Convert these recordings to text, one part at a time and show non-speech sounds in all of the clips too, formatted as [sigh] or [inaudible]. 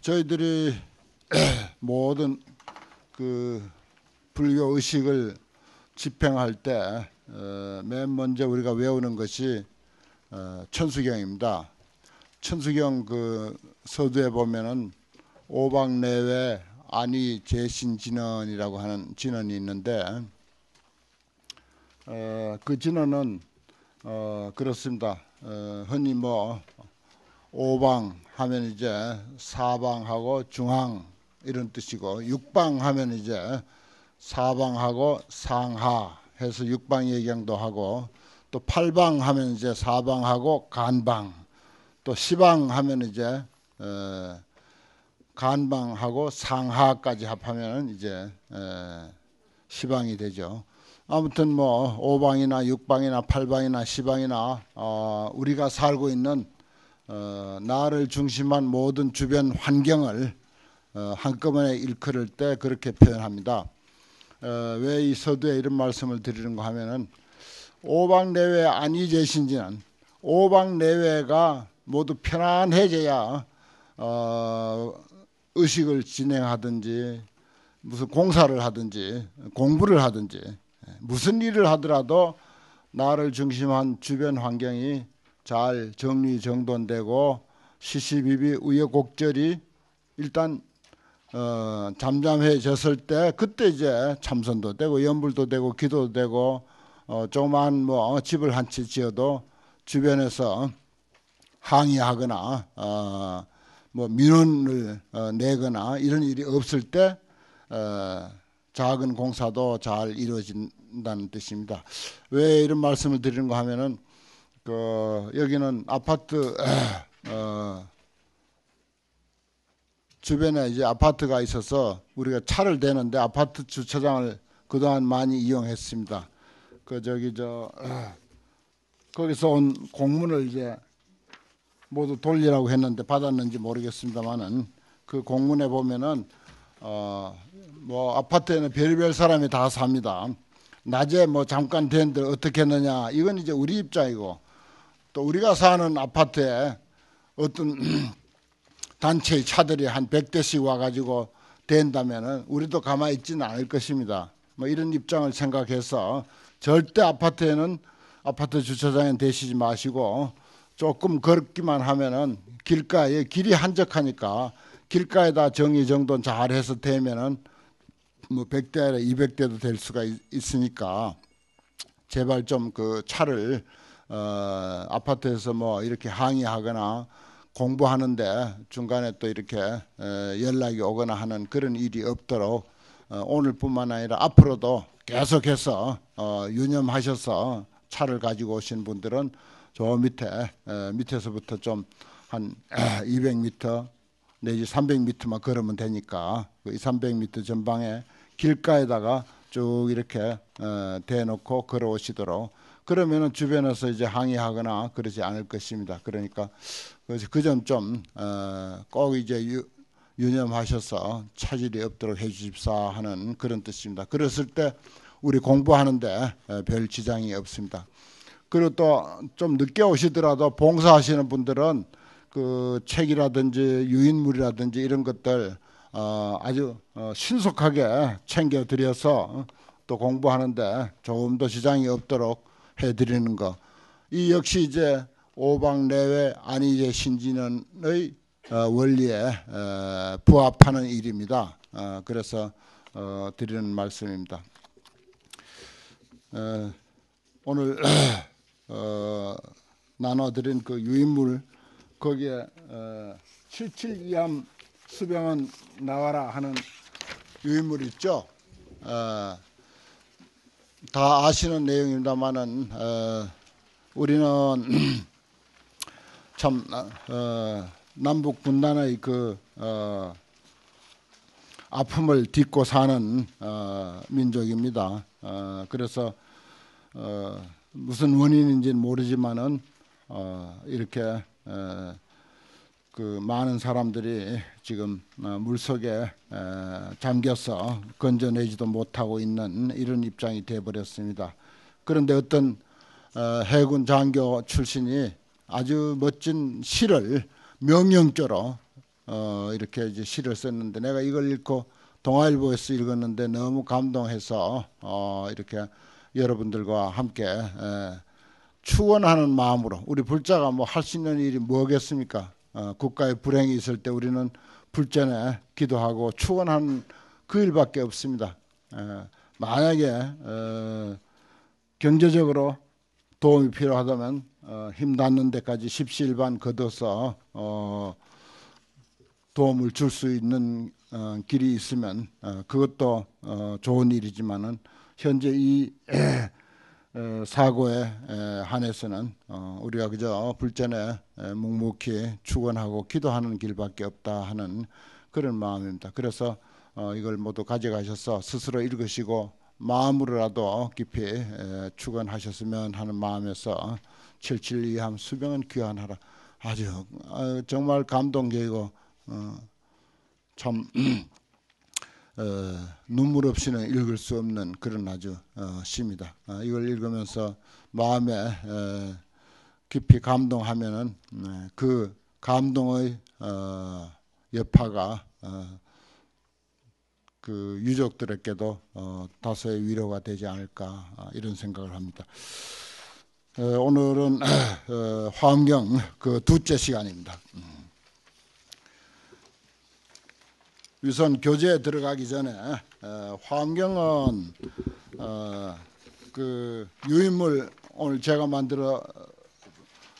저희들이 [clears throat] 모든 그 불교 의식을 집행할 때맨 어, 먼저 우리가 외우는 것이 어, 천수경입니다. 천수경 그 서두에 보면은 오방 내외 아니 재신 진언이라고 하는 진언이 있는데 어, 그 진언은 어, 그렇습니다. 어, 흔히 뭐 어, 오방 하면 이제 사방하고 중앙 이런 뜻이고 육방 하면 이제 사방하고 상하 해서 육방 얘기도 하고 또 팔방 하면 이제 사방하고 간방 또 시방 하면 이제 어, 간방하고 상하까지 합하면 이제 어, 시방이 되죠. 아무튼 뭐 오방이나 육방이나 팔방이나 시방이나 어, 우리가 살고 있는 어, 나를 중심한 모든 주변 환경을 어, 한꺼번에 일컬을 때 그렇게 표현합니다. 어, 왜 이 서두에 이런 말씀을 드리는가 하면은 오방 내외 안위제신지는 오방 내외가 모두 편안해져야 의식을 진행하든지 무슨 공사를 하든지 공부를 하든지 무슨 일을 하더라도 나를 중심한 주변 환경이 잘 정리 정돈되고 시시비비 우여곡절이 일단 어, 잠잠해졌을 때 그때 이제 참선도 되고 연불도 되고 기도도 되고 어, 조그만 뭐 집을 한 채 지어도 주변에서 항의하거나 어, 뭐 민원을 어, 내거나 이런 일이 없을 때 어, 작은 공사도 잘 이루어진다는 뜻입니다. 왜 이런 말씀을 드리는가 하면은 그 여기는 아파트 [clears throat] 어, 주변에 이제 아파트가 있어서 우리가 차를 대는데 아파트 주차장을 그동안 많이 이용했습니다. 그 저기 저 어, [clears throat] 거기서 온 공문을 이제 모두 돌리라고 했는데 받았는지 모르겠습니다만은 그 공문에 보면은 어뭐 아파트에는 별별 사람이 다 삽니다. 낮에 뭐 잠깐 되는데 어떻게 했느냐 이건 이제 우리 입장이고 또 우리가 사는 아파트에 어떤 [clears throat] 단체의 차들이 한 100대씩 와가지고 된다면은 우리도 가만히 있지는 않을 것입니다. 뭐 이런 입장을 생각해서 절대 아파트에는 아파트 주차장에 대시지 마시고 조금 걷기만 하면은 길가에 길이 한적하니까 길가에다 정리정돈 잘해서 대면은 뭐 100대 아니라 200대도 될 수가 있, 으니까 제발 좀 그 차를 어, 아파트에서 뭐 이렇게 항의하거나 공부하는데 중간에 또 이렇게 어, 연락이 오거나 하는 그런 일이 없도록 어, 오늘뿐만 아니라 앞으로도 계속해서 어, 유념하셔서 차를 가지고 오신 분들은 저 밑에 어, 밑에서부터 좀 한 200m 내지 300m만 걸으면 되니까 그 이 300m 전방에 길가에다가 쭉 이렇게 어, 대놓고 걸어오시도록 그러면 주변에서 이제 항의하거나 그러지 않을 것입니다. 그러니까 그점 그 좀꼭 어 이제 유, 유념하셔서 차질이 없도록 해주십사 하는 그런 뜻입니다. 그랬을 때 우리 공부하는데 별 지장이 없습니다. 그리고 또 좀 늦게 오시더라도 봉사하시는 분들은 그 책이라든지 유인물이라든지 이런 것들 어 아주 어 신속하게 챙겨드려서 또 공부하는데 조금 더 지장이 없도록 해드리는 것. 이 역시 이제 오방 내외 아니 이제 신진원의 어, 원리에 어, 부합하는 일입니다. 어, 그래서 드리는 말씀입니다. 오늘 [clears throat] 나눠드린 그 유인물 거기에 77이함 수병은 나와라 하는 유인물 있죠. 다 아시는 내용입니다만은 어, 우리는 [clears throat] 참 어, 남북 분단의 그 어, 아픔을 딛고 사는 어, 민족입니다. 어, 그래서 어, 무슨 원인인지는 모르지만은 이렇게 그 많은 사람들이 지금 어, 물속에 잠겨서 건져내지도 못하고 있는 이런 입장이 돼버렸습니다. 그런데 어떤 어, 해군 장교 출신이 아주 멋진 시를 명령조로 어, 이렇게 이제 시를 썼는데 내가 이걸 읽고 동아일보에서 읽었는데 너무 감동해서 이렇게 여러분들과 함께 추원하는 마음으로 우리 불자가 뭐 할 수 있는 일이 뭐겠습니까? 어, 국가의 불행이 있을 때 우리는 불전에 기도하고 축원는그 일밖에 없습니다. 어, 만약에 어, 경제적으로 도움이 필요하다면 힘 닿는 데까지 십시일반 걷어서 도움을 줄 수 있는 길이 있으면 그것도 좋은 일이지만은 현재 이 [clears throat] 사고에 한해서는 어, 우리가 그저 불전에 묵묵히 축원하고 기도하는 길밖에 없다 하는 그런 마음입니다. 그래서 어, 이걸 모두 가져가셔서 스스로 읽으시고 마음으로라도 깊이 축원하셨으면 하는 마음에서 칠칠이함수명은 귀환하라 아주 어, 정말 감동적이고 참 [clears throat] 어, 눈물 없이는 읽을 수 없는 그런 아주 어, 시입니다. 어, 이걸 읽으면서 마음에 에, 어, 깊이 감동하면은 에, 네, 그 감동의 어, 여파가 어, 그 유족들에게도 어, 다소의 위로가 되지 않을까 이런 생각을 합니다. 오늘은 화엄경 그 두째 시간입니다. 음. 우선 교재에 들어가기 전에 어, 환경은 어, 그 유인물 오늘 제가 만들어서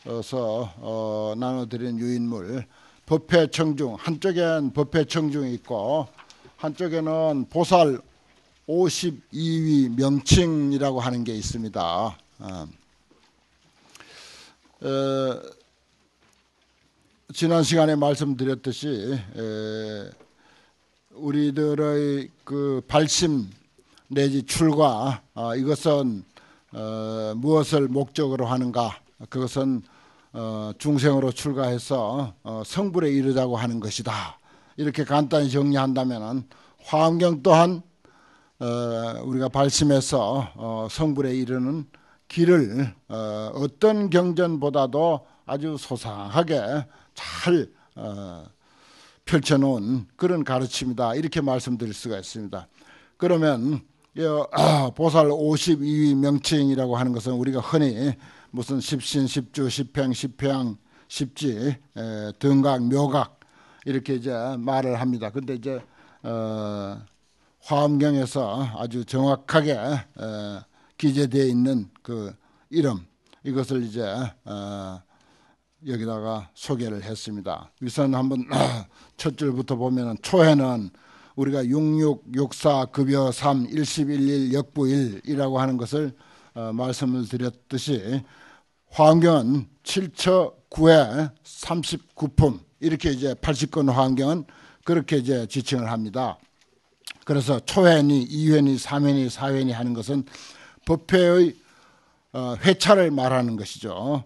어, 나눠드린 유인물 법회 청중 한쪽엔 법회 청중이 있고 한쪽에는 보살 52위 명칭이라고 하는 게 있습니다. 어, 어 지난 시간에 말씀드렸듯이 에, 우리들의 그 발심 내지 출과 어, 이것은 어, 무엇을 목적으로 하는가 그것은 어, 중생으로 출가해서 어, 성불에 이르자고 하는 것이다 이렇게 간단히 정리한다면 화엄경 또한 어, 우리가 발심해서 어, 성불에 이르는 길을 어, 어떤 경전보다도 아주 소상하게 잘 어, 펼쳐놓은 그런 가르침이다 이렇게 말씀드릴 수가 있습니다. 그러면 예, 아, 보살 52위 명칭이라고 하는 것은 우리가 흔히 무슨 십신, 십주, 십행, 십평, 십지, 에, 예, 등각, 묘각 이렇게 이제 말을 합니다. 근데 이제 어, 화엄경에서 아주 정확하게 어, 기재되어 있는 그 이름 이것을 이제 어, 여기다가 소개를 했습니다. 우선 한번 [clears throat] 첫 줄부터 보면 초해는 우리가 6664 급여 3 1111 역부 1이라고 하는 것을 어, 말씀을 드렸듯이 환경은 7처 9회 39품 이렇게 이제 80건 환경은 그렇게 이제 지칭을 합니다. 그래서 초회니 2회니 3회니 4회니 하는 것은 법회의 어, 회차를 말하는 것이죠.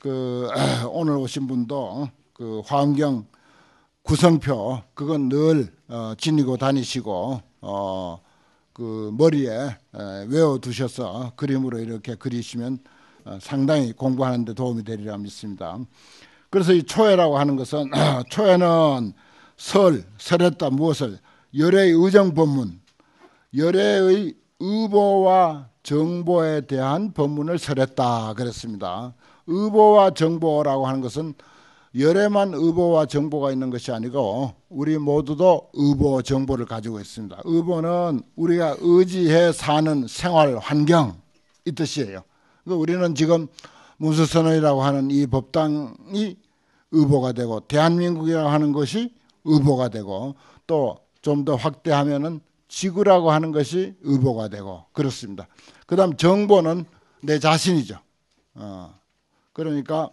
그 [clears throat] 오늘 오신 분도 그환경 구성표 그건 늘 어, 지니고 다니시고 어, 그 머리에 외워 두셔서 그림으로 이렇게 그리시면 어, 상당히 공부하는 데 도움이 되리라 믿습니다. 그래서 이 초회라고 하는 것은 [clears throat] 초회는 설, 설했다 무엇을 열의 의정 법문, 열애의 의보와 정보에 대한 법문을 설했다 그랬습니다. 의보와 정보라고 하는 것은 열에만 의보와 정보가 있는 것이 아니고 우리 모두도 의보 정보를 가지고 있습니다. 의보는 우리가 의지해 사는 생활 환경 이 뜻이에요. 그러니까 우리는 지금 문수선언이라고 하는 이 법당이 의보가 되고 대한민국이라고 하는 것이 의보가 되고 또 좀 더 확대하면은 지구라고 하는 것이 의보가 되고 그렇습니다. 그다음 정보는 내 자신이죠. 어. 그러니까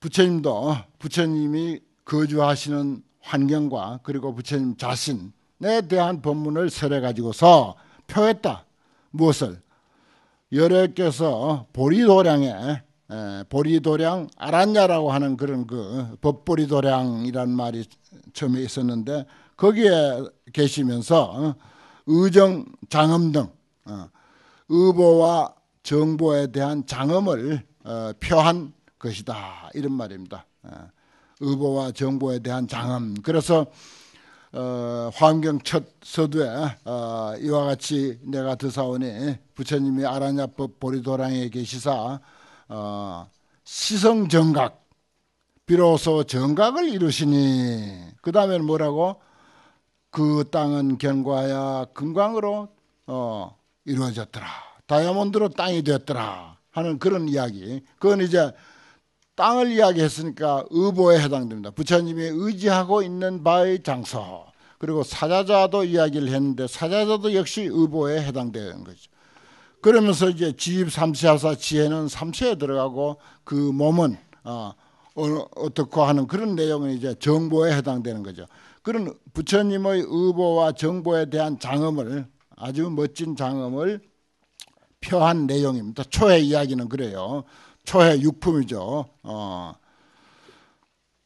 부처님도 부처님이 거주하시는 환경과 그리고 부처님 자신에 대한 법문을 설해 가지고서 표했다. 무엇을? 여래께서 보리도량에 보리도량 알았냐라고 하는 그런 그 법보리도량이란 말이 처음에 있었는데 거기에 계시면서 어, 의정 장엄 등 어, 의보와 정보에 대한 장엄을 어, 표한 것이다 이런 말입니다. 예. 의보와 정보에 대한 장음. 그래서 화엄경 어, 첫 서두에 어, 이와 같이 내가 드사오니 부처님이 아라냐법 보리도랑에 계시사 시성 정각 비로소 정각을 이루시니 그 다음에는 뭐라고 그 땅은 견과야 금광으로 어, 이루어졌더라 다이아몬드로 땅이 되었더라 하는 그런 이야기. 그건 이제 땅을 이야기했으니까 의보에 해당됩니다. 부처님이 의지하고 있는 바의 장소. 그리고 사자자도 이야기를 했는데 사자자도 역시 의보에 해당되는 거죠. 그러면서 이제 지입 삼시하사 지혜는 삼시에 들어가고 그 몸은 어, 어, 어떻고 하는 그런 내용은 이제 정보에 해당되는 거죠. 그런 부처님의 의보와 정보에 대한 장엄을 아주 멋진 장엄을 표한 내용입니다. 초회 이야기는 그래요. 초회 육품이죠. 어.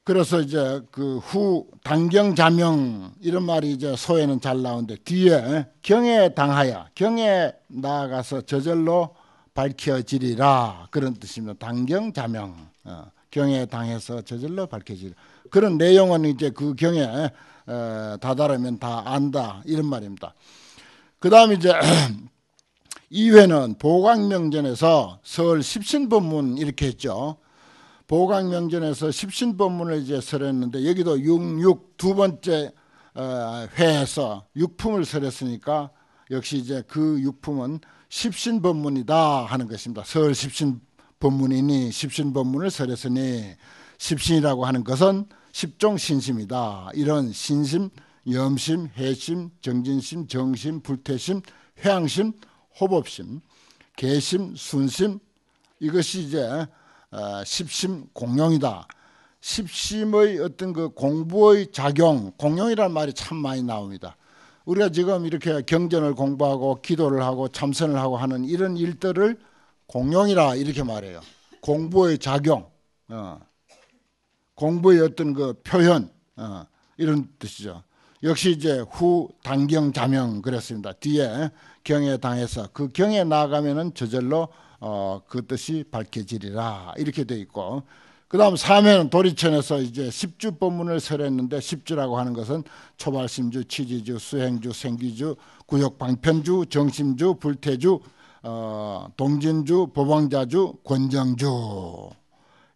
그래서 이제 그 후 당경 자명 이런 말이 이제 소에는 잘 나오는데 뒤에 경에 당하야 경에 나아가서 저절로 밝혀지리라 그런 뜻입니다. 당경 자명 어. 경에 당해서 저절로 밝혀지리라 그런 내용은 이제 그경 에, 어, 다다르면 다 안다 이런 말입니다. 그다음 이제 [clears throat] 2회는 보광명전에서 설 십신법문 이렇게 했죠. 보광명전에서 십신법문을 이제 설했는데 여기도 66 두 번째 어, 회에서 육품을 설했으니까 역시 이제 그 육품은 십신법문이다 하는 것입니다. 설 십신법문이니 십신법문을 설했으니 십신이라고 하는 것은 십종 신심이다. 이런 신심, 염심, 해심, 정진심, 정심, 불태심, 회양심 호법심, 개심, 순심 이것이 이제 어, 십심 공용이다. 십심의 어떤 그 공부의 작용, 공용이라 말이 참 많이 나옵니다. 우리가 지금 이렇게 경전을 공부하고 기도를 하고 참선을 하고 하는 이런 일들을 공용이라 이렇게 말해요. 공부의 작용, 어. 공부의 어떤 그 표현 어. 이런 뜻이죠. 역시 이제 후 단경 자명 그랬습니다. 뒤에 경에 당해서 그 경에 나가면은 저절로 어, 그 뜻이 밝혀지리라 이렇게 돼 있고 그다음 사면은 도리천에서 이제 십주 법문을 설했는데 십주라고 하는 것은 초발심주, 치지주, 수행주, 생기주, 구역방편주, 정심주, 불태주, 어, 동진주, 법왕자주 권정주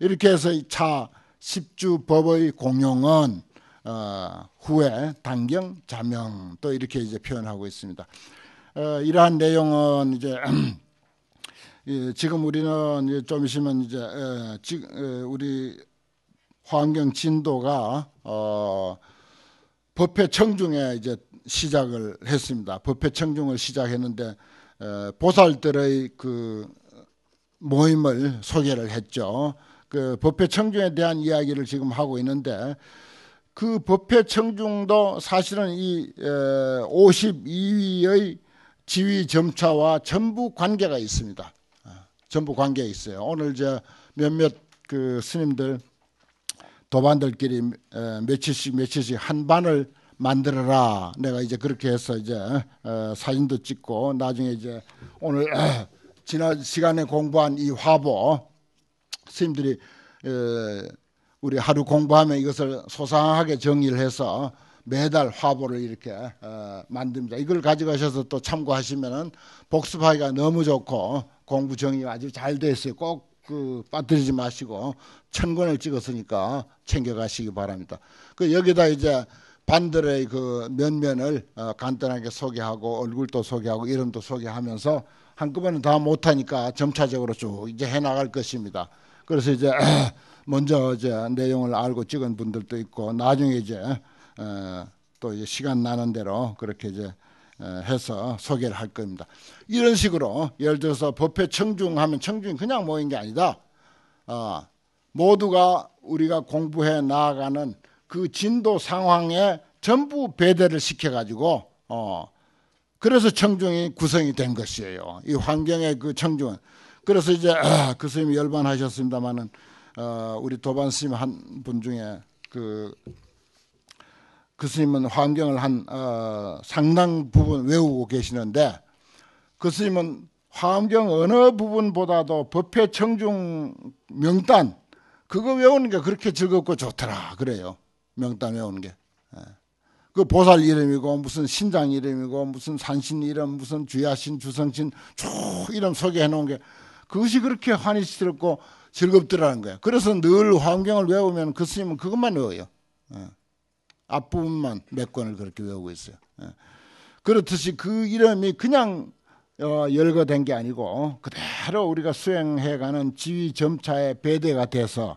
이렇게 해서 이 차 십주 법의 공용은 어, 후에 단경 자명 또 이렇게 이제 표현하고 있습니다. 어, 이러한 내용은 이제 예, [clears throat] 지금 우리는 이제 좀 있으면 이제 예, 지, 예, 우리 환경 진도가 어, 법회 청중에 이제 시작을 했습니다. 법회 청중을 시작했는데 에, 어, 보살들의 그 모임을 소개를 했죠. 그 법회 청중에 대한 이야기를 지금 하고 있는데 그 법회 청중도 사실은 이 52위의 지위 점차와 전부 관계가 있습니다. 아, 전부 관계가 있어요. 오늘 저 몇몇 그 스님들 도반들끼리 며칠씩 며칠씩 한 반을 만들어라. 내가 이제 그렇게 해서 이제 어, 사진도 찍고 나중에 이제 오늘 지난 시간에 공부한 이 화보 스님들이 우리 하루 공부하면 이것을 소상하게 정리를 해서 매달 화보를 이렇게 어, 만듭니다. 이걸 가져가셔서 또 참고하시면은 복습하기가 너무 좋고 공부 정리가 아주 잘돼 있어요. 꼭그 빠뜨리지 마시고 천 권을 찍었으니까 챙겨가시기 바랍니다. 그 여기다 이제 반들의 그 면면을 어, 간단하게 소개하고 얼굴도 소개하고 이름도 소개하면서 한꺼번에 다 못하니까 점차적으로 쭉 이제 해나갈 것입니다. 그래서 이제 [clears throat] 먼저 이제 내용을 알고 찍은 분들도 있고 나중에 이제 어, 또 이제 시간 나는 대로 그렇게 이제 어, 해서 소개를 할 겁니다. 이런 식으로 예를 들어서 법회 청중하면 청중이 그냥 모인 게 아니다. 어, 모두가 우리가 공부해 나아가는 그 진도 상황에 전부 배대를 시켜가지고 어, 그래서 청중이 구성이 된 것이에요. 이 환경의 그 청중은 그래서 이제 아, 그 스님이 열반하셨습니다마는 어, 우리 도반 스님 한 분 중에 그, 그 스님은 환경을 한 어, 상당 부분 외우고 계시는데 그 스님은 화엄경 어느 부분보다도 법회 청중 명단 그거 외우는 게 그렇게 즐겁고 좋더라 그래요 명단 외우는 게. 예. 그 보살 이름이고 무슨 신장 이름이고 무슨 산신 이름 무슨 주야신 주성신 쭉 이름 소개해 놓은 게 그것이 그렇게 환희스럽고 즐겁더라는 거야. 그래서 늘 환경을 외우면 그 스님은 그것만 외워요. 예. 앞부분만 몇 권을 그렇게 외우고 있어요. 예. 그렇듯이 그 이름이 그냥 어, 열거된 게 아니고 그대로 우리가 수행해가는 지휘 점차의 배대가 돼서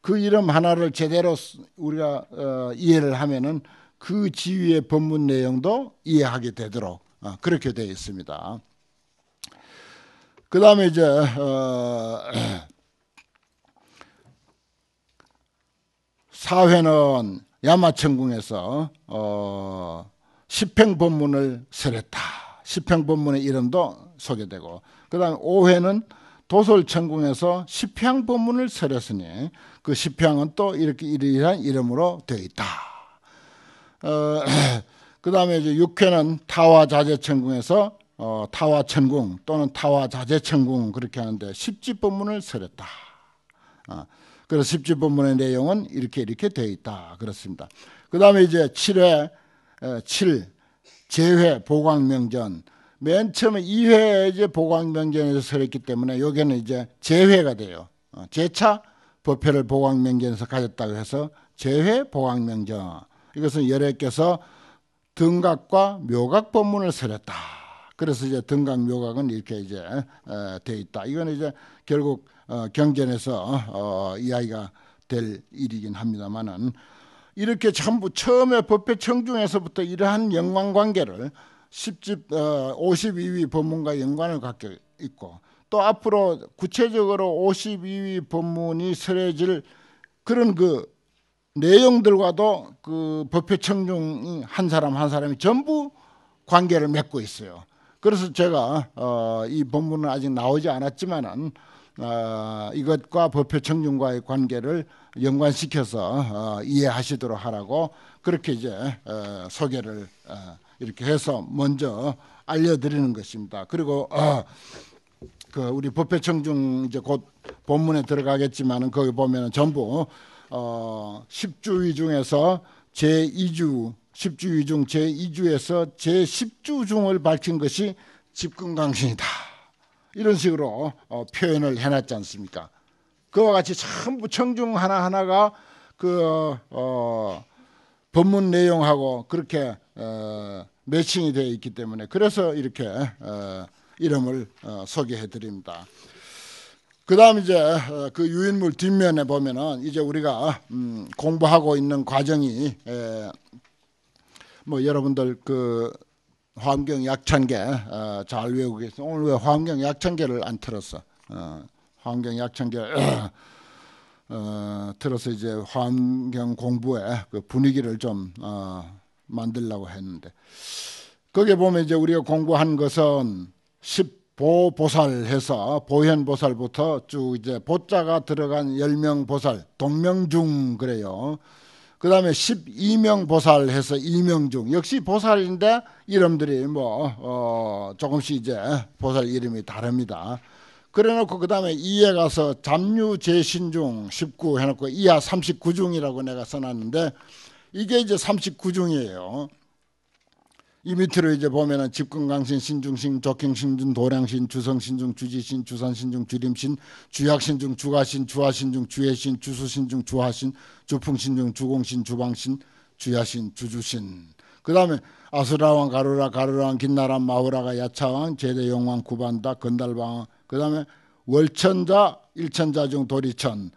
그 이름 하나를 제대로 우리가 어, 이해를 하면은 그 지위의 법문 내용도 이해하게 되도록 어, 그렇게 되어 있습니다. 그 다음에 이제 어, [clears throat] 4회는 야마천궁에서 어, 시행 본문을 설했다. 시행 본문의 이름도 소개되고 그다음 5회는 도솔천궁에서 시평 본문을 설했으니 그 시평은 또 이렇게 이러한 이름으로 되어 있다. 어, [clears throat] 그 다음에 이제 6회는 타와자재천궁에서 어, 타와천궁 또는 타와자재천궁 그렇게 하는데 십지법문을 설했다. 어, 그래서 십지 본문의 내용은 이렇게 이렇게 되어 있다. 그렇습니다. 그 다음에 이제 7회, 7, 어, 재회, 보광명전. 맨 처음에 2회 이제 보광명전에서 설했기 때문에 여기는 이제 재회가 돼요. 어, 재차 법회를 보광명전에서 가졌다고 해서 재회 보광명전. 이것은 열애께서 등각과 묘각 법문을 설했다. 그래서 이제 등각 묘각은 이렇게 이제 어, 돼 있다. 이건 이제 결국 어, 경전에서 어, 어, 이야기가 될 일이긴 합니다만은 이렇게 전부 처음에 법회 청중에서부터 이러한 연관 관계를 10집 어, 52위 법문과 연관을 갖게 있고 또 앞으로 구체적으로 52위 법문이 쓰해질 그런 그 내용들과도 그 법회 청중한 사람 한 사람이 전부 관계를 맺고 있어요. 그래서 제가 어, 이법문은 아직 나오지 않았지만은 어, 이것과 법회청중과의 관계를 연관시켜서 어, 이해하시도록 하라고 그렇게 이제 어, 소개를 어, 이렇게 해서 먼저 알려드리는 것입니다. 그리고 어, 그 우리 법회청중 이제 곧 본문에 들어가겠지만은 거기 보면은 전부 어, 10주위 중에서 제 2주 10주위 중제 2주에서 제 10주 중을 밝힌 것이 집근 강신이다. 이런 식으로 어, 표현을 해놨지 않습니까? 그와 같이 전부 청중 하나하나가 그 어, 본문 내용하고 그렇게 어, 매칭이 되어 있기 때문에 그래서 이렇게 어, 이름을 어, 소개해 드립니다. 그다음 이제 어, 그 유인물 뒷면에 보면은 이제 우리가 음, 공부하고 있는 과정이 에, 뭐 여러분들 그 환경 약천계 어, 잘 외우고 계세요. 오늘 왜 환경 약천계를 안 틀었어? 어, 환경 약천계 [clears throat] 어, 틀어서 이제 환경 공부에그 분위기를 좀 어, 만들려고 했는데 거기에 보면 이제 우리가 공부한 것은 십보 보살해서 보현 보살부터 쭉 이제 보자가 들어간 열명 보살 동명중 그래요. 그 다음에 12명 보살 해서 2명중 역시 보살인데 이름들이 뭐, 어, 조금씩 이제 보살 이름이 다릅니다. 그래 놓고 그 다음에 2에 가서 잡류재신중 19 해놓고 이하 39중이라고 내가 써놨는데 이게 이제 39중이에요. 이 밑으로 이제 보면은 집근강신, 신중신, 적경신중, 도량신, 주성신중, 주지신, 주산신중, 주림신, 주약신중, 주가신, 주하신중, 주혜신 주수신중, 주하신, 주풍신중, 주공신, 주방신, 주야신, 주주신. 그 다음에 아수라왕, 가루라, 가루라왕, 긴나람, 마우라가 야차왕, 제대용왕, 구반다, 건달방왕. 그 다음에 월천자, 일천자 중 도리천.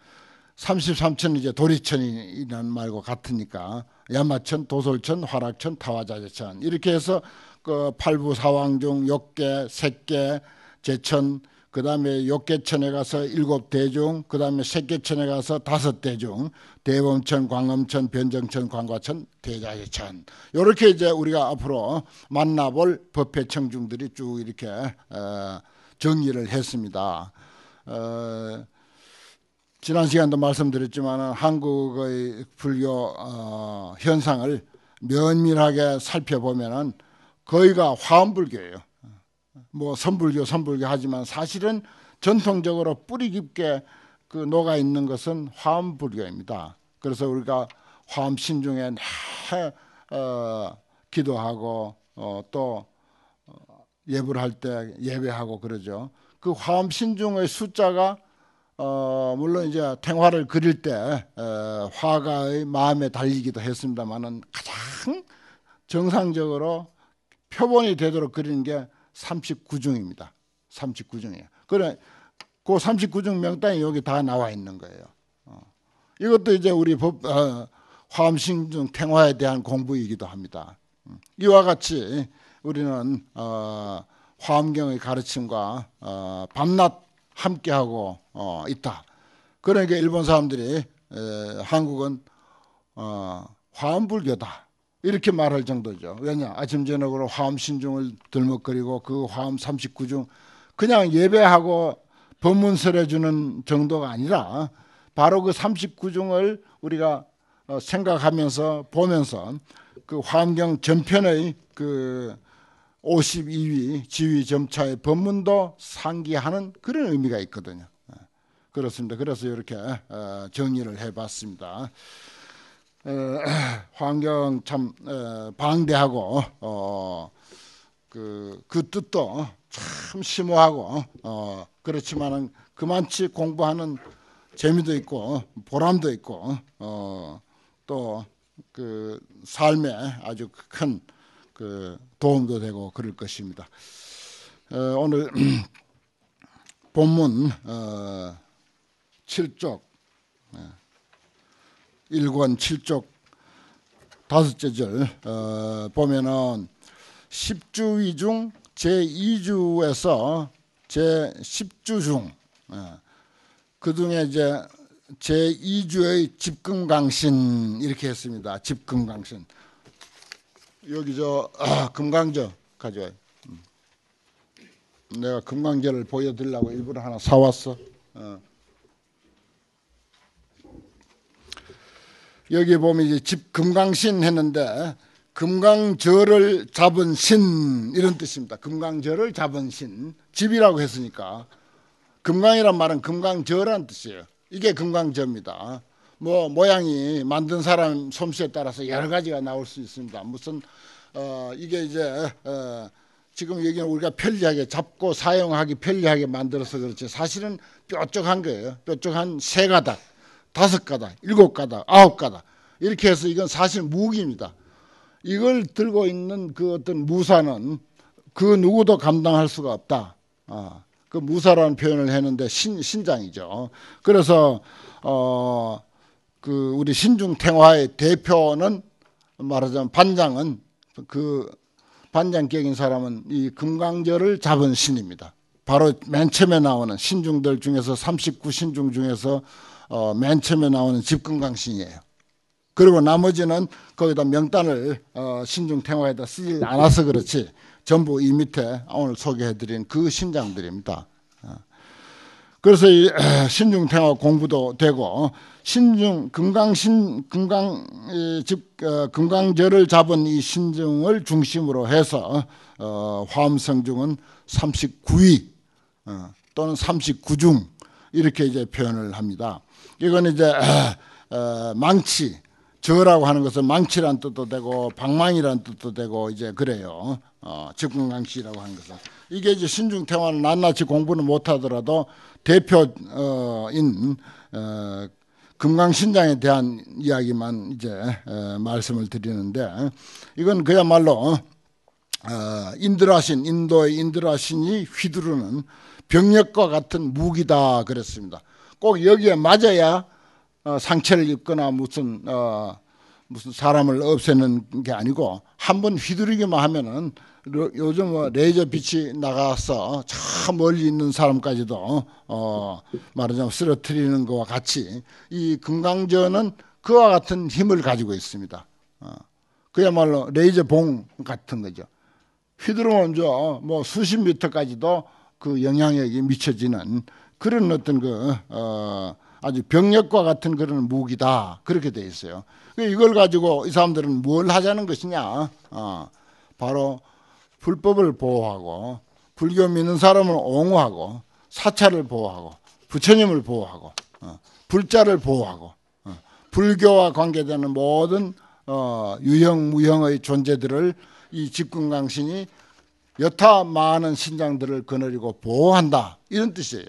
33천 이제 도리천이란 말과 같으니까 야마천, 도솔천, 화락천, 타와자재천 이렇게 해서 그 팔부 사왕중 역계, 색계, 제천 그 다음에 욕계천에 가서 일곱 대중, 그 다음에 색계천에 가서 다섯 대중, 대범천, 광엄천, 변정천, 광과천, 대자재천. 이렇게 이제 우리가 앞으로 만나볼 법회청중들이 쭉 이렇게 어, 정리를 했습니다. 어, 지난 시간도 말씀드렸지만 한국의 불교 어, 현상을 면밀하게 살펴보면은 거의가 화엄불교예요. 뭐 선불교, 선불교 하지만 사실은 전통적으로 뿌리 깊게 그 녹아 있는 것은 화엄불교입니다. 그래서 우리가 화엄신 중에 어, 기도하고 어, 또 어, 예불할 때 예배하고 그러죠. 그 화엄신중의 숫자가 어, 물론 이제 탱화를 그릴 때 에, 어, 화가의 마음에 달리기도 했습니다만은 가장 정상적으로 표본이 되도록 그리는 게 39중입니다. 39중이에요. 그래, 그 39중 명단이 여기 다 나와 있는 거예요. 어. 이것도 이제 우리 법, 어, 화음신중 탱화에 대한 공부이기도 합니다. 음. 이와 같이 우리는 어, 화엄경의 가르침과 어, 밤낮 함께하고 어, 있다. 그러니까 일본 사람들이 에, 한국은 어, 화엄불교다 이렇게 말할 정도죠. 왜냐 아침 저녁으로 화엄 신중을 들먹거리고 그 화엄 39중 그냥 예배하고 법문 설해주는 정도가 아니라 바로 그 39중을 우리가 어, 생각하면서 보면서 그 화엄경 전편의 그 52위 지휘 점차의 법문도 상기하는 그런 의미가 있거든요. 예, 그렇습니다. 그래서 이렇게 예, 어, 정리를 해봤습니다. 환경 참 방대하고 어, 그, 그 뜻도 참 심오하고 어, 그렇지만 그만치 공부하는 재미도 있고 보람도 있고 또그 삶에 아주 큰그 도움도 되고 그럴 것입니다. 어, 오늘 [clears throat] 본문 7쪽 어, 1권 어, 7쪽 다섯째 절 보면은 10주위 중 제2주에서 제10주 중 그중에 이제 제2주의 집금강신 이렇게 했습니다. 집금강신 여기 저 아, 금강저 가져와요. 음. 내가 금강저를 보여드리려고 일부러 하나 사왔어. 어. 여기 보면 이제 집 금강신 했는데 금강저를 잡은 신 이런 뜻입니다. 금강저를 잡은 신 집이라고 했으니까 금강이란 말은 금강저란 뜻이에요. 이게 금강저입니다 뭐 모양이 만든 사람 솜씨에 따라서 여러 가지가 나올 수 있습니다. 무슨 어 이게 이제 어 지금 여기는 우리가 편리하게 잡고 사용하기 편리하게 만들어서 그렇지 사실은 뾰족한 거예요. 뾰족한 세 가닥, 다섯 가닥, 일곱 가닥, 아홉 가닥 이렇게 해서 이건 사실 무기입니다. 이걸 들고 있는 그 어떤 무사는 그 누구도 감당할 수가 없다. 어, 그 무사라는 표현을 했는데 신, 신장이죠. 그래서 어, 그 우리 신중탱화의 대표는 말하자면 반장은 그 반장격인 사람은 이 금강절을 잡은 신입니다. 바로 맨 처음에 나오는 신중들 중에서 39신중 중에서 어, 맨 처음에 나오는 집금강신이에요. 그리고 나머지는 거기다 명단을 어, 신중탱화에다 쓰지 않아서 그렇지 전부 이 밑에 오늘 소개해드린 그 신장들입니다. 그래서 이 [clears throat] 신중태화 공부도 되고 신중 금강신 금강 즉 어, 금강절을 잡은 이 신중을 중심으로 해서 어, 화엄성중은 39위 어, 또는 39중 이렇게 이제 표현을 합니다. 이건 이제 [clears throat] 어, 망치 저라고 하는 것은 망치란 뜻도 되고 방망이란 뜻도 되고 이제 그래요. 어, 즉금강시라고 하는 것은. 이게 이제 신중태화는 낱낱이 공부는 못하더라도 대표인 어, 금강신장에 대한 이야기만 이제 어, 말씀을 드리는데 이건 그야말로 어, 인드라신 인도의 인드라신이 휘두르는 병력과 같은 무기다 그랬습니다. 꼭 여기에 맞아야 어, 상처를 입거나 무슨 무슨 사람을 없애는 게 아니고 한번 휘두르기만 하면은 요즘 뭐 레이저 빛이 나가서 어, 참 멀리 있는 사람까지도 어, 어 말하자면 쓰러뜨리는 것과 같이 이 금강전은 그와 같은 힘을 가지고 있습니다. 어, 그야말로 레이저 봉 같은 거죠. 휘두르면 저뭐 수십 미터까지도 그 영향력이 미쳐지는 그런 어떤 그어 아주 병력과 같은 그런 무기다 그렇게 돼 있어요. 이걸 가지고 이 사람들은 뭘 하자는 것이냐? 어 바로 불법을 보호하고 불교 믿는 사람을 옹호하고 사찰을 보호하고 부처님을 보호하고 어, 불자를 보호하고 어, 불교와 관계되는 모든 어, 유형 무형의 존재들을 이 집근강신이 여타 많은 신장들을 거느리고 보호한다 이런 뜻이에요.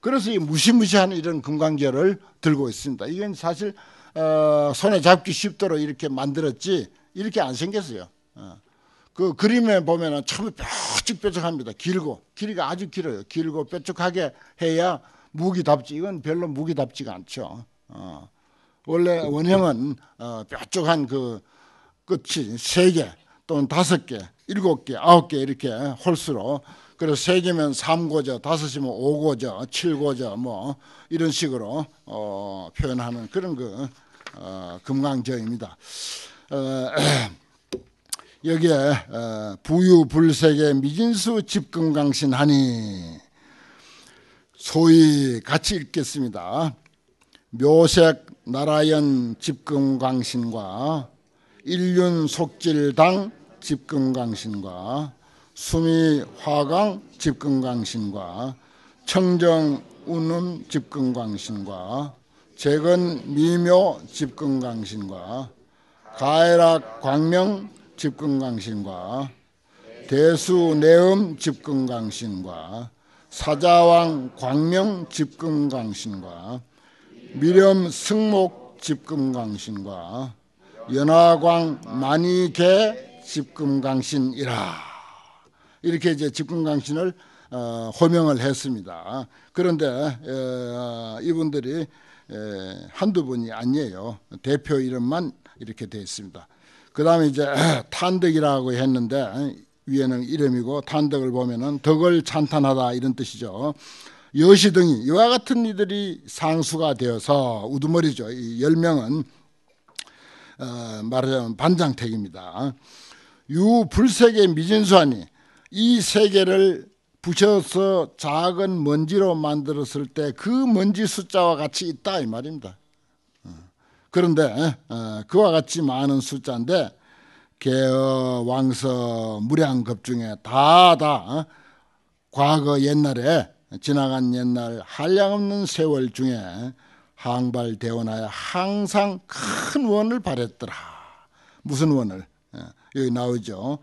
그래서 이 무시무시한 이런 금강결을 들고 있습니다. 이건 사실 어, 손에 잡기 쉽도록 이렇게 만들었지 이렇게 안 생겼어요. 어. 그 그림에 보면은 참 뾰족뾰족합니다. 길고 길이가 아주 길어요. 길고 뾰족하게 해야 무기답지. 이건 별로 무기답지가 않죠. 어. 원래 원형은 어, 뾰족한 그 끝이 세 개 또는 다섯 개, 일곱 개, 아홉 개 이렇게 홀수로 그리고세 개면 삼고저 다섯이면 오고저칠고저뭐 이런 식으로 어, 표현하는 그런 그 어, 금강저입니다. 어, [clears throat] 여기에 어, 부유불색의 미진수 집금강신하니 소위 같이 읽겠습니다. 묘색 나라연 집금강신과 일륜 속질당 집금강신과 수미 화강 집금강신과 청정 운음 집금강신과 재근 미묘 집금강신과 가해락 광명 집근강신과 대수내음 집근강신과 사자왕 광명 집근강신과 미렴 승목 집근강신과 연화광 만이계 집근강신이라 이렇게 이제 집근강신을 어, 호명을 했습니다. 그런데 에, 이분들이 에, 한두 분이 아니에요. 대표 이름만 이렇게 되어 있습니다. 그 다음에 이제 [clears throat] 탄덕이라고 했는데 위에는 이름이고 탄덕을 보면은 덕을 찬탄하다 이런 뜻이죠. 여시 등이 이와 같은 이들이 상수가 되어서 우두머리죠. 이 열명은 어, 말하자면 반장택입니다. 유 불세계 미진수하니 이 세계를 부셔서 작은 먼지로 만들었을 때 그 먼지 숫자와 같이 있다 이 말입니다. 그런데 어, 그와 같이 많은 숫자인데 개어, 왕서, 무량급 중에 다다 어, 과거 옛날에 지나간 옛날 한량없는 세월 중에 항발대원하여 항상 큰 원을 바랬더라. 무슨 원을? 어, 여기 나오죠.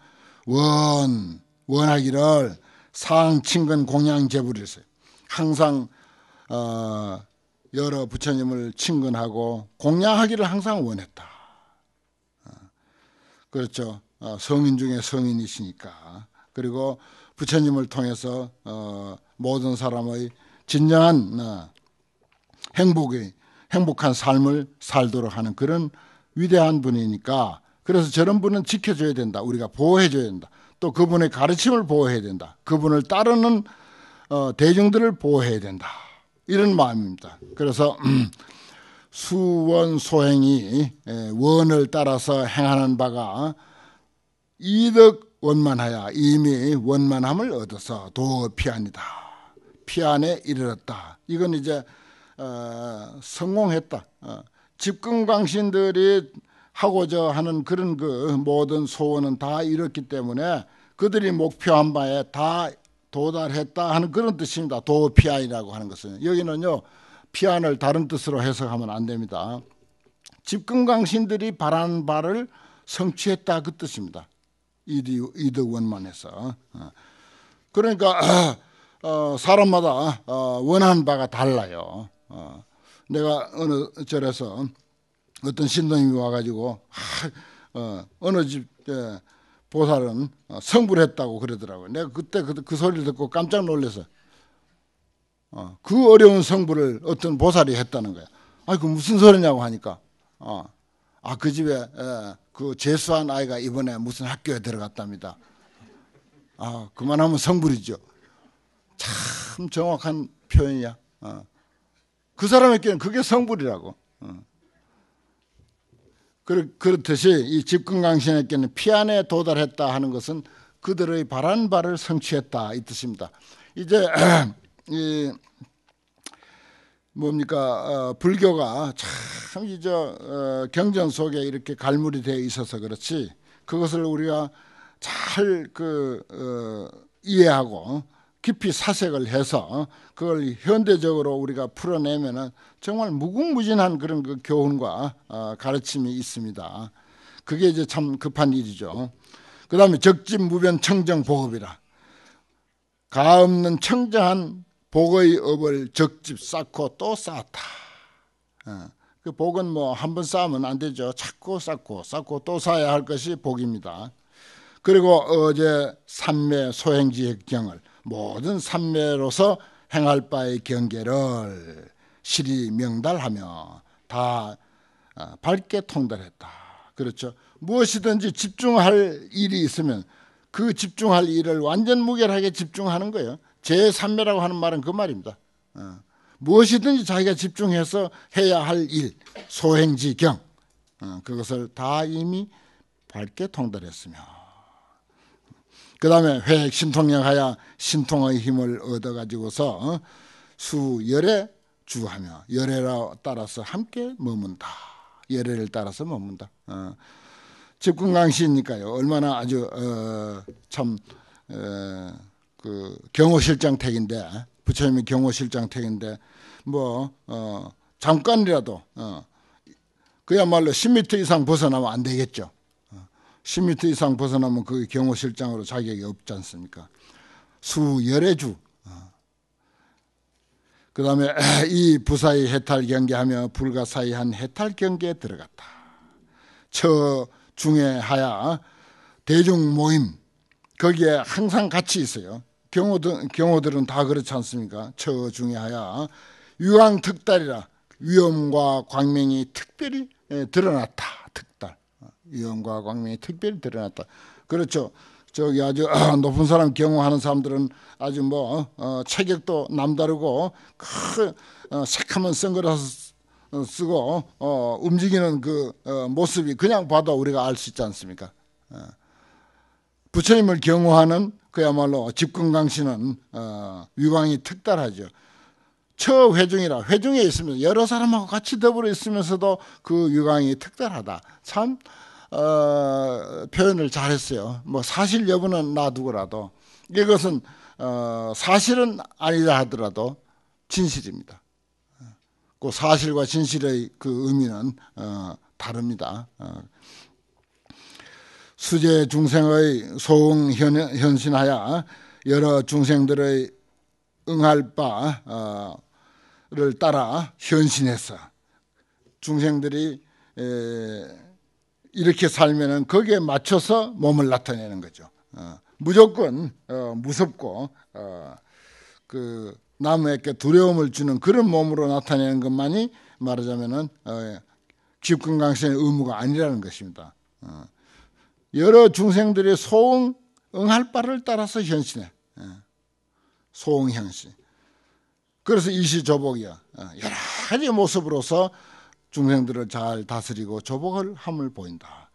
원, 원하기를 상친근 공양 제불이었어요. 항상 어, 여러 부처님을 친근하고 공양하기를 항상 원했다. 어, 그렇죠. 어, 성인 중에 성인이시니까. 그리고 부처님을 통해서 어, 모든 사람의 진정한 행복의 행복한 삶을 살도록 하는 그런 위대한 분이니까 그래서 저런 분은 지켜줘야 된다. 우리가 보호해줘야 된다. 또 그분의 가르침을 보호해야 된다. 그분을 따르는 대중들을 보호해야 된다. 이런 마음입니다. 그래서 [clears throat] 수원 소행이 예, 원을 따라서 행하는 바가 이득 원만하야 이미 원만함을 얻어서 도 피안이다. 피안에 이르렀다. 이건 이제 어, 성공했다. 어, 집근광신들이 하고자 하는 그런 그 모든 소원은 다 이렇기 때문에 그들이 목표한 바에 다 도달했다 하는 그런 뜻입니다. 도피안이라고 하는 것은 여기는요 피안을 다른 뜻으로 해석하면 안 됩니다. 집금강신들이 바란 바를 성취했다 그 뜻입니다. 이드, 이드 원만해서 어. 그러니까 [clears throat] 어, 사람마다 어, 원하 바가 달라요. 내가 어느 절에서 어떤 신도님이 와가지고 어, 느집 보살은 성불했다고 그러더라고요. 내가 그때 그, 그 소리를 듣고 깜짝 놀라서 어, 그 어려운 성불을 어떤 보살이 했다는 거야. 아, 그 무슨 소리냐고 하니까 어, 아, 그 집에 에, 그 재수한 아이가 이번에 무슨 학교에 들어갔답니다. 아, 그만하면 성불이죠. 참 정확한 표현이야. 어. 그 사람에게는 그게 성불이라고. 어. 그렇듯이 이 집근강신에게는 피안에 도달했다 하는 것은 그들의 바란 바를 성취했다 이 뜻입니다. 이제 [clears throat] 이 뭡니까 어, 불교가 참 이제 어, 경전 속에 이렇게 갈무리 되어 있어서 그렇지 그것을 우리가 잘그 어, 이해하고 깊이 사색을 해서 어, 그걸 현대적으로 우리가 풀어내면은 정말 무궁무진한 그런 그 교훈과 어, 가르침이 있습니다. 그게 이제 참 급한 일이죠. 그 다음에 적진무변 청정보업이라. 가 없는 청정한 복의 업을 적집 쌓고 또 쌓았다. 어, 그 복은 뭐 한 번 쌓으면 안 되죠. 자꾸 쌓고 쌓고 또 쌓아야 할 것이 복입니다. 그리고 어제 삼매 소행지 핵경을 모든 삼매로서 행할 바의 경계를 실히 명달하며 다 어, 밝게 통달했다. 그렇죠. 무엇이든지 집중할 일이 있으면 그 집중할 일을 완전 무결하게 집중하는 거예요. 제3매라고 하는 말은 그 말입니다. 어. 무엇이든지 자기가 집중해서 해야 할 일, 소행지경, 어, 그것을 다 이미 밝게 통달했으며 그 다음에 회핵 신통력하여 신통의 힘을 얻어가지고서 어, 수열에 주하며 열에라 따라서 함께 머문다. 열에를 따라서 머문다. 어. 집근강시니까요 얼마나 아주 어, 참 어, 그 경호실장택인데 부처님이 경호실장택인데 뭐 어, 잠깐이라도 어, 그야말로 1 0미터 이상 벗어나면 안 되겠죠. 10m 이상 벗어나면 그 경호실장으로 자격이 없지 않습니까? 수열의 주. 어. 그 다음에 [clears throat] 이 부사의 해탈 경계하며 불가사의한 해탈 경계에 들어갔다. 처 중에 하야 대중 모임 거기에 항상 같이 있어요. 경호들, 경호들은 다 그렇지 않습니까? 처 중에 하야 유황 특달이라 위험과 광명이 특별히 예, 드러났다. 특달. 영과 광명이 특별히 드러났다. 그렇죠. 저기 아주 [clears throat] 높은 사람 경호하는 사람들은 아주 뭐 어, 어 체격도 남다르고 큰 어, 새카만 선글라스 쓰고 어, 움직이는 그 어, 모습이 그냥 봐도 우리가 알 수 있지 않습니까? 어. 부처님을 경호하는 그야말로 집건강신은 어, 위광이 특달하죠. 처회중이라 회중에 있으면서 여러 사람하고 같이 더불어 있으면서도 그 위광이 특별하다. 참 어, 표현을 잘했어요. 뭐 사실 여부는 놔두고라도 이것은 어, 사실은 아니다 하더라도 진실입니다. 그 사실과 진실의 그 의미는 어, 다릅니다. 어. 수제 중생의 소응 현신하여 여러 중생들의 응할 바를 어, 따라 현신했어. 중생들이 에, 이렇게 살면은 거기에 맞춰서 몸을 나타내는 거죠. 어, 무조건 어, 무섭고 어, 그 남에게 두려움을 주는 그런 몸으로 나타내는 것만이 말하자면은 어, 건강신의 의무가 아니라는 것입니다. 어, 여러 중생들의 소응 응할 바를 따라서 현신해 예. 어, 소응 현신. 그래서 이시조복이야 어, 여러 가지 모습으로서 중생들을 잘 다스리고 조복을 함을 보인다.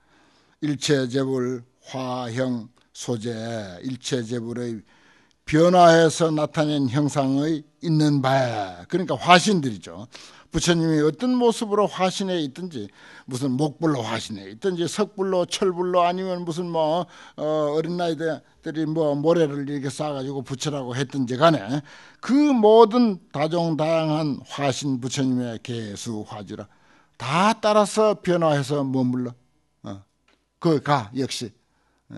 일체 재불 화형 소재 일체 재불의 변화해서 나타낸 형상의 있는 바에 그러니까 화신들이죠. 부처님이 어떤 모습으로 화신에 있든지 무슨 목불로 화신에 있든지 석불로 철불로 아니면 무슨 뭐 어, 린 나이들이 뭐 모래를 이렇게 쌓아가지고 부처라고 했든지 간에 그 모든 다종다양한 화신 부처님의 개수 화지라 다 따라서 변화해서 머물러. 어. 그가 역시. 예.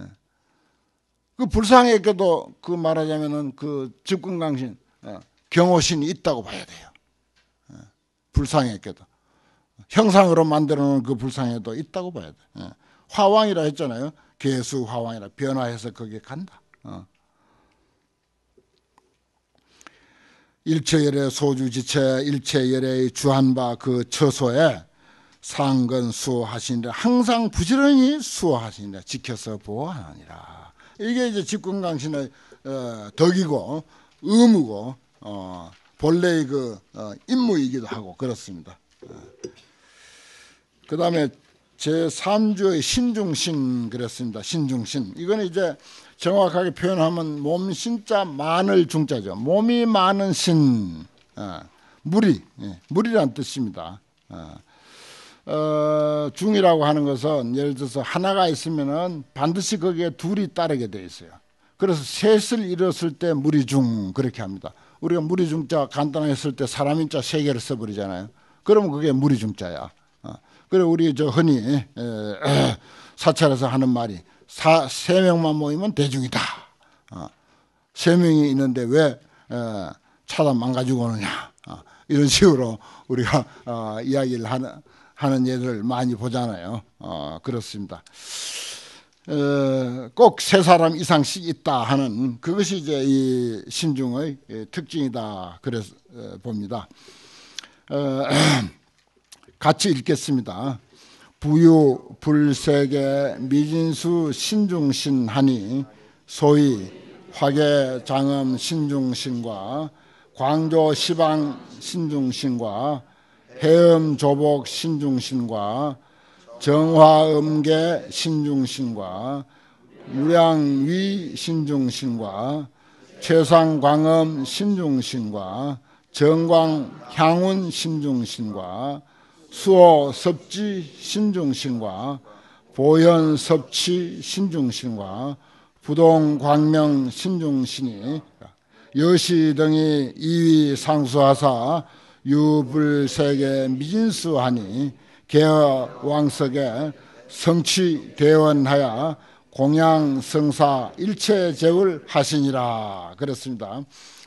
그 불상에게도 그 말하자면은 그 집근강신 어. 경호신이 있다고 봐야 돼요. 예. 불상에게도 형상으로 만들어 놓은 그 불상에도 있다고 봐야 돼. 예. 화왕이라 했잖아요. 개수 화왕이라 변화해서 거기에 간다. 어. 일체열의 소주지체 일체열의 주한바 그 처소에 상근 수호하시니라 항상 부지런히 수호하시니라 지켜서 보호하느니라 이게 이제 집권강신의 어, 덕이고 의무고 어, 본래의 그 어, 임무이기도 하고 그렇습니다. 어. 그 다음에 제3주의 신중신 그랬습니다. 신중신. 이거는 이제 정확하게 표현하면 몸 신자 많을 중자죠. 몸이 많은 신. 어, 무리. 예, 무리란 뜻입니다. 어. 어, 중이라고 하는 것은 예를 들어서 하나가 있으면은 반드시 거기에 둘이 따르게 돼 있어요. 그래서 셋을 잃었을때 무리중 그렇게 합니다. 우리가 무리중자 간단하게 쓸때 사람인자 세 개를 써버리잖아요. 그러면 그게 무리중자야. 어. 그리고 우리 저 흔히 에, 에, [clears throat] 사찰에서 하는 말이 사, 세 명만 모이면 대중이다. 어. 세 명이 있는데 왜 에, 차단 망가지고 오느냐. 어. 이런 식으로 우리가 어, 이야기를 하는 하는 예를 많이 보잖아요. 어, 그렇습니다. 어, 꼭세 사람 이상씩 있다 하는 그것이 이제 이 신중의 예, 특징이다 그래서 어, 봅니다. 어, [clears throat] 같이 읽겠습니다. 부유 불세계 미진수 신중신하니 소위 화계 장엄 신중신과 광조 시방 신중신과 해음 조복 신중신과 정화음계 신중신과 무량위 신중신과 최상광음 신중신과 정광향운 신중신과 수호섭지 신중신과 보현섭치 신중신과 부동광명 신중신이 여시 등이 이위 상수하사 유불세계 미진수하니 개어 왕석에 성취대원하여 공양 성사 일체 제을 하시니라 그랬습니다.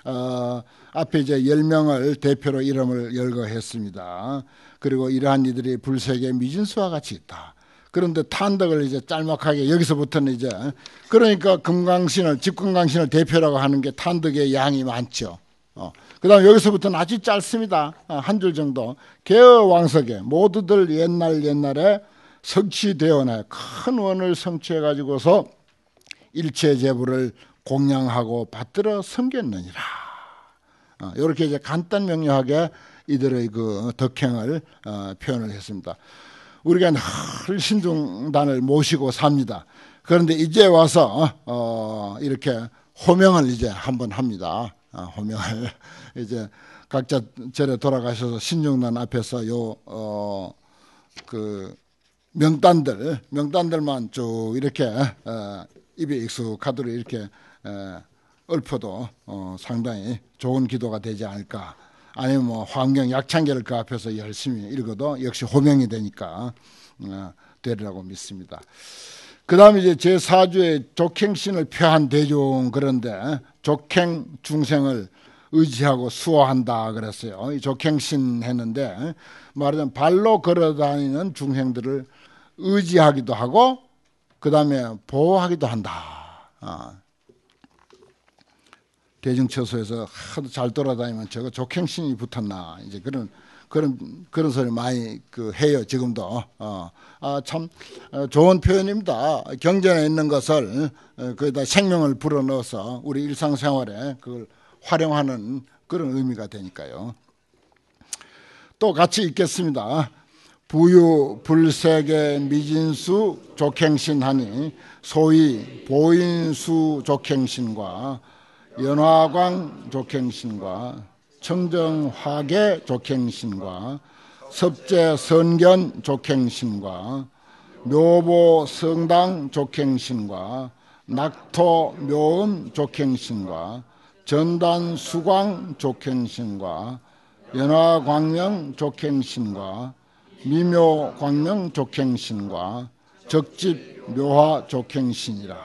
어, 앞에 이제 열 명을 대표로 이름을 열거했습니다. 그리고 이러한 이들이 불세계 미진수와 같이 있다. 그런데 탄덕을 이제 짤막하게 여기서부터는 이제 그러니까 금강신을 집금강신을 대표라고 하는 게 탄덕의 양이 많죠. 어. 그 다음 여기서부터는 아주 짧습니다. 어, 한줄 정도. 개어 왕석에 모두들 옛날 옛날에 성취되어나 큰 원을 성취해가지고서 일체 제부를 공양하고 받들어 섬겼느니라. 이렇게 어, 이제 간단 명료하게 이들의 그 덕행을 어, 표현을 했습니다. 우리가 늘 신중단을 모시고 삽니다. 그런데 이제 와서 이렇게 호명을 이제 한번 합니다. 호명을 이제 각자 절에 돌아가셔서 신중난 앞에서 요 어 그 명단들 명단들만 쭉 이렇게 어, 입에 익숙하도록 이렇게 어, 읊어도 어, 상당히 좋은 기도가 되지 않을까. 아니면 뭐화경 약창계를 그 앞에서 열심히 읽어도 역시 호명이 되니까 어, 되리라고 믿습니다. 그 다음에 이제 제4주에 족행신을 표한 대중 그런데 족행 중생을 의지하고 수호한다 그랬어요. 조행신 했는데 말하자면 발로 걸어다니는 중생들을 의지하기도 하고 그 다음에 보호하기도 한다. 아. 대중처소에서 하도 잘 돌아다니면 저거 조행신이 붙었나 이제 그런 그런 그런 소리 많이 그 해요 지금도 어. 아, 참 어, 좋은 표현입니다. 경전에 있는 것을 어, 거기다 생명을 불어넣어서 우리 일상생활에 그걸 활용하는 그런 의미가 되니까요. 또 같이 읽겠습니다. 부유 불색의 미진수 적행신하니 소위 보인수 적행신과 연화광 적행신과 청정화계 적행신과 섭제 선견 적행신과 묘보 성당 적행신과 낙토 묘음 적행신과 전단 수광 조행신과 연화 광명 조행신과 미묘 광명 조행신과 적집 묘화 조행신이라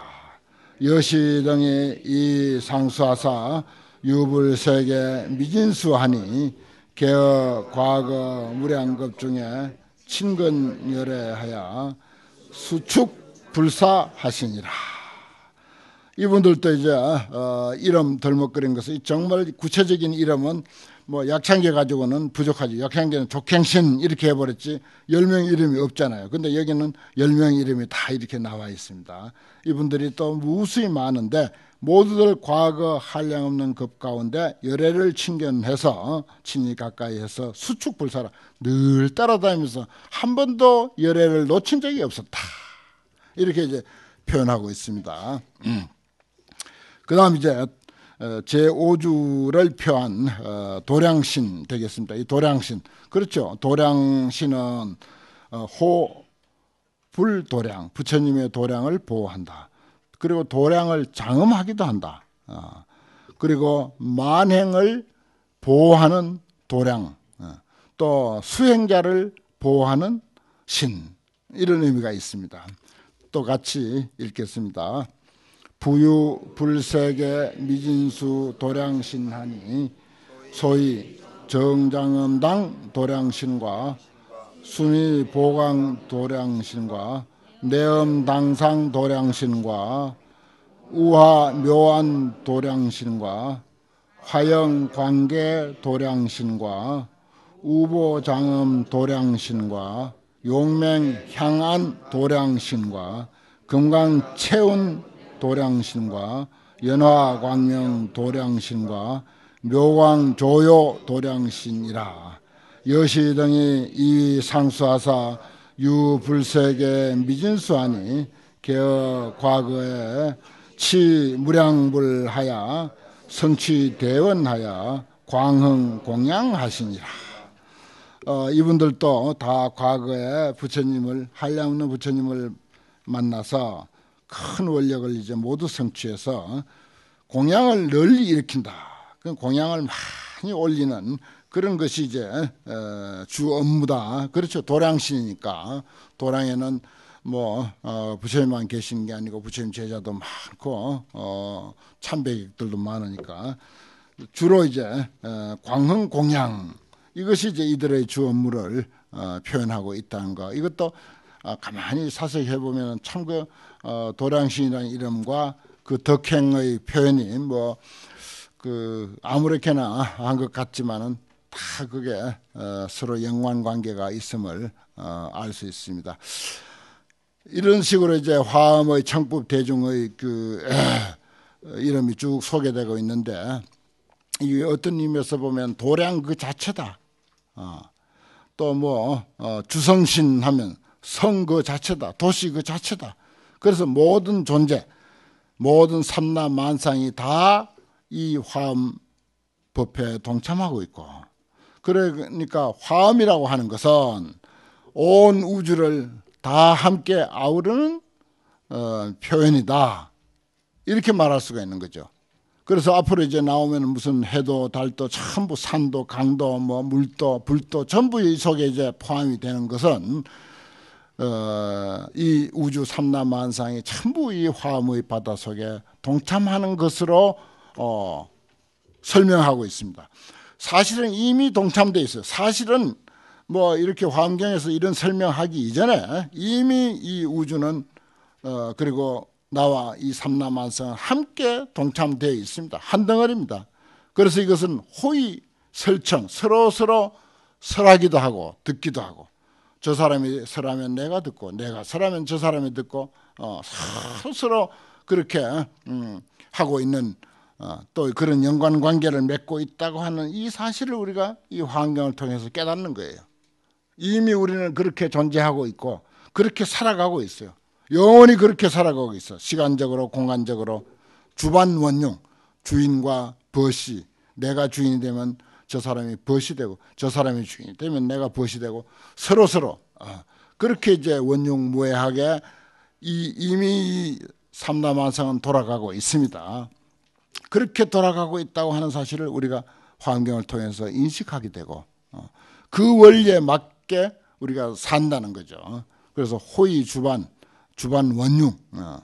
여시 등이이 상수하사 유불세계 미진수하니 개어 과거 무량급 중에 친근 열애하여 수축 불사하시니라. 이분들도 이제 아, 어, 이름 덜먹거린 것이 정말 구체적인 이름은 뭐 약창계 가지고는 부족하지. 약창계는 족행신 이렇게 해버렸지 열 명 이름이 없잖아요. 근데 여기는 열 명 이름이 다 이렇게 나와 있습니다. 이분들이 또 무수히 많은데 모두들 과거 한량없는 급 가운데 열애를 친견해서 어, 친히 가까이해서 수축불사라 늘 따라다니면서 한 번도 열애를 놓친 적이 없었다. 이렇게 이제 표현하고 있습니다. 음. 그 다음 이제 어, 제5주를 표한 어, 도량신 되겠습니다. 이 도량신. 그렇죠. 도량신은 어, 호, 불, 도량. 부처님의 도량을 보호한다. 그리고 도량을 장엄하기도 한다. 그리고 만행을 보호하는 도량. 또 수행자를 보호하는 신. 이런 의미가 있습니다. 또 같이 읽겠습니다. 부유 불색의 미진수 도량신하니 소위 정장음당 도량신과 순위 보강 도량신과 내음 당상 도량신과 우하 묘한 도량신과 화영 관계 도량신과 우보장음 도량신과 용맹 향안 도량신과 금강 채운 도량신과 연화광명 도량신과 묘광조요 도량신이라 여시 등이 이 상수하사 유불색에 미진수하니 개어 과거에 치무량불하야 성취대원하야 광흥공양하시니라 어, 이분들도 다 과거에 부처님을 한량없는 부처님을 만나서 큰 원력을 이제 모두 성취해서 공양을 널리 일으킨다. 그 공양을 많이 올리는 그런 것이 이제 어, 주 업무다. 그렇죠. 도량신이니까 도량에는 뭐 어, 부처님만 계시게 아니고 부처님 제자도 많고 어, 참배객들도 많으니까 주로 이제 광흥 공양 이것이 이제 이들의 주 업무를 표현하고 있다는 거. 이것도 가만히 사색해 보면 참그 어, 도량신이라는 이름과 그 덕행의 표현이 뭐그 아무렇게나 한 것 같지만은 다 그게 어, 서로 연관 관계가 있음을 어, 알수 있습니다. 이런 식으로 이제 화음의 청법 대중의 그 에, 이름이 쭉 소개되고 있는데 이게 어떤 의미에서 보면 도량 그 자체다. 어. 또뭐 어, 주성신 하면 성 그 자체다. 도시 그 자체다. 그래서 모든 존재, 모든 삼나 만상이 다 이화음 법회에 동참하고 있고 그러니까 화음이라고 하는 것은 온 우주를 다 함께 아우르는 어, 표현이다 이렇게 말할 수가 있는 거죠. 그래서 앞으로 이제 나오면 무슨 해도 달도 전부 산도 강도 뭐 물도 불도 전부 이 속에 이제 포함이 되는 것은 어, 이 우주 삼라만상이 전부 이 화음의 바다 속에 동참하는 것으로 어, 설명하고 있습니다. 사실은 이미 동참돼 있어요. 사실은 뭐 이렇게 환경에서 이런 설명하기 이전에 이미 이 우주는 어, 그리고 나와 이 삼라만성은 함께 동참되어 있습니다. 한 덩어리입니다. 그래서 이것은 호의 설청 서로 서로 설하기도 하고 듣기도 하고 저 사람이 서라면 내가 듣고 내가 서라면 저 사람이 듣고 어, 스스로 그렇게 어, 음, 하고 있는 어, 또 그런 연관 관계를 맺고 있다고 하는 이 사실을 우리가 이 환경을 통해서 깨닫는 거예요. 이미 우리는 그렇게 존재하고 있고 그렇게 살아가고 있어요. 영원히 그렇게 살아가고 있어. 시간적으로 공간적으로 주반 원용 주인과 버이 내가 주인이 되면 저 사람이 벗이 되고 저 사람이 주인이 되면 내가 벗이 되고 서로 서로 어, 그렇게 이제 원흉무해하게 이 이미 삼다만상은 돌아가고 있습니다. 그렇게 돌아가고 있다고 하는 사실을 우리가 환경을 통해서 인식하게 되고 어, 그 원리에 맞게 우리가 산다는 거죠. 그래서 호의 주반 주반 원흉 어,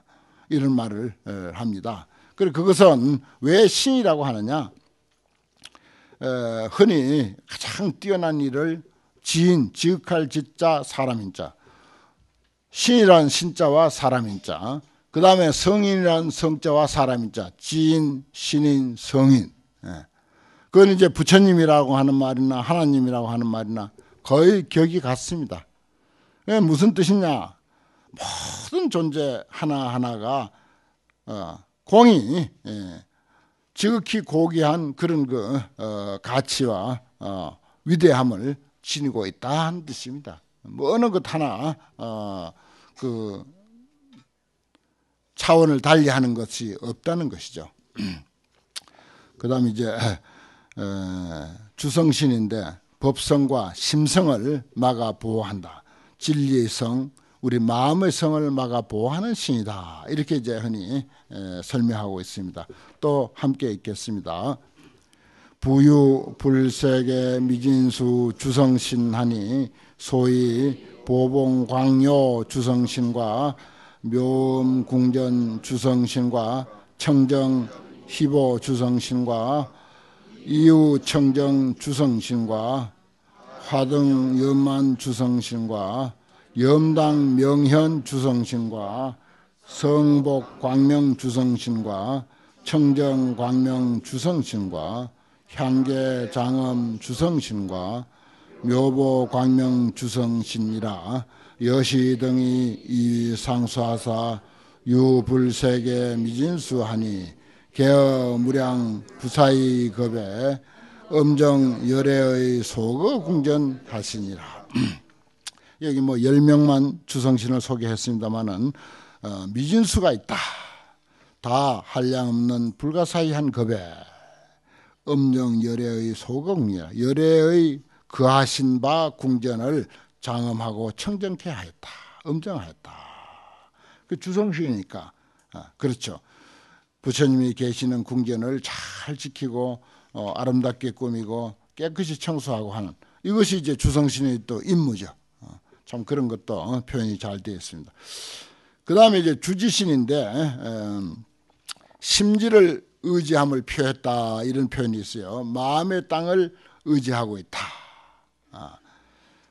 이런 말을 에, 어, 합니다. 그리고 그것은 왜 신이라고 하느냐? 흔히 가장 뛰어난 일을 지인, 지극할 지자, 사람인 자 신이란 신자와 사람인 자그 다음에 성인이란 성자와 사람인 자 지인, 신인, 성인 예. 그건 이제 부처님이라고 하는 말이나 하나님이라고 하는 말이나 거의 격이 같습니다 예, 무슨 뜻이냐 모든 존재 하나하나가 어, 공이 예, 지극히 고귀한 그런 그 어, 가치와 어, 위대함을 지니고 있다 하는 뜻입니다. 뭐 어느 것 하나 어, 그 차원을 달리하는 것이 없다는 것이죠. [clears throat] 그다음 이제 에, 어, 주성신인데 법성과 심성을 막아 보호한다. 진리의 성, 우리 마음의 성을 막아 보호하는 신이다. 이렇게 이제 흔히 설명하고 있습니다. 또 함께 읽겠습니다. 부유 불세계 미진수 주성신하니 소위 보봉광요 주성신과 묘음궁전 주성신과 청정 희보 주성신과 이우 청정 주성신과 화등 연만 주성신과 염당 명현 주성신과 성복 광명 주성신과 청정 광명 주성신과 향계 장엄 주성신과 묘보 광명 주성신이라 여시 등이 이 상수하사 유불세계 미진수하니 개어 무량 부사의 급에 엄정 열애의 소거 궁전 하시니라. 여기 뭐 10명만 주성신을 소개했습니다마는 어, 미진수가 있다. 다 한량 없는 불가사의한 겁에 음정 열애의 소극이야 열애의 그하신 바 궁전을 장엄하고 청정케 하였다. 엄정하였다. 그 주성신이니까 어, 그렇죠. 부처님이 계시는 궁전을 잘 지키고 어, 아름답게 꾸미고 깨끗이 청소하고 하는 이것이 이제 주성신의 또 임무죠. 참 그런 것도 어, 표현이 잘 되어 있습니다. 그 다음에 이제 주지신인데 음, 심지를 의지함을 표했다 이런 표현이 있어요. 마음의 땅을 의지하고 있다. 아,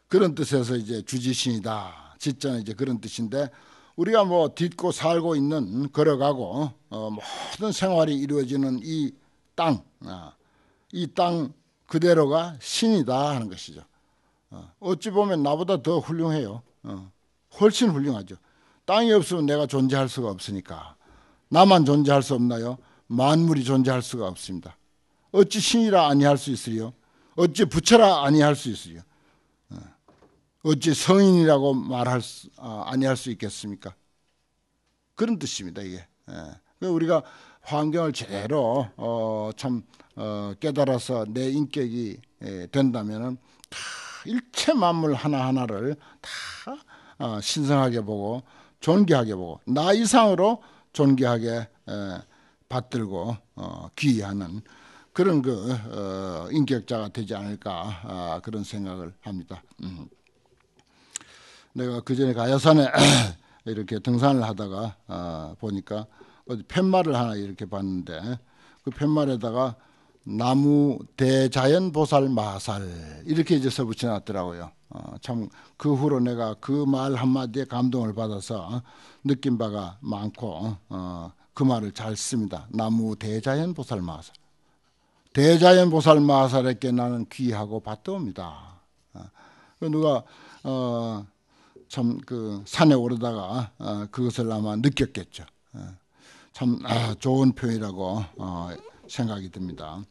그런 뜻에서 이제 주지신이다. 진짜는 이제 그런 뜻인데 우리가 뭐 딛고 살고 있는 걸어가고 어, 모든 생활이 이루어지는 이 땅, 아, 이땅 그대로가 신이다 하는 것이죠. 어. 어찌 보면 나보다 더 훌륭해요. 어. 훨씬 훌륭하죠. 땅이 없으면 내가 존재할 수가 없으니까 나만 존재할 수 없나요? 만물이 존재할 수가 없습니다. 어찌 신이라 아니할 수 있으리요? 어찌 부처라 아니할 수 있으리요? 어. 어찌 성인이라고 말할 수, 아, 아니할 수 있겠습니까? 그런 뜻입니다. 이게 예. 그러니까 우리가 환경을 제대로 어, 참 어, 깨달아서 내 인격이 예, 된다면 일체 만물 하나하나를 다 어, 신성하게 보고 존귀하게 보고 나 이상으로 존귀하게 받들고 어, 귀하는 그런 그 어, 인격자가 되지 않을까 아, 그런 생각을 합니다. 음. 내가 그 전에 가야산에 그 [clears throat] 이렇게 등산을 하다가 아, 보니까 팻말을 하나 이렇게 봤는데 그 팻말에다가 나무 대자연 보살 마살 이렇게 이제 써붙여 놨더라고요. 어, 참그 후로 내가 그 말 한마디에 감동을 받아서 어, 느낀 바가 많고 어, 어 그 말을 잘 씁니다. 나무 대자연 보살 마살. 대자연 보살 마살에게 나는 귀하고 받듭니다. 어, 그 누가 어, 참그 산에 오르다가 그것을 아마 느꼈겠죠. 참 아, 좋은 표현이라고 생각이 듭니다.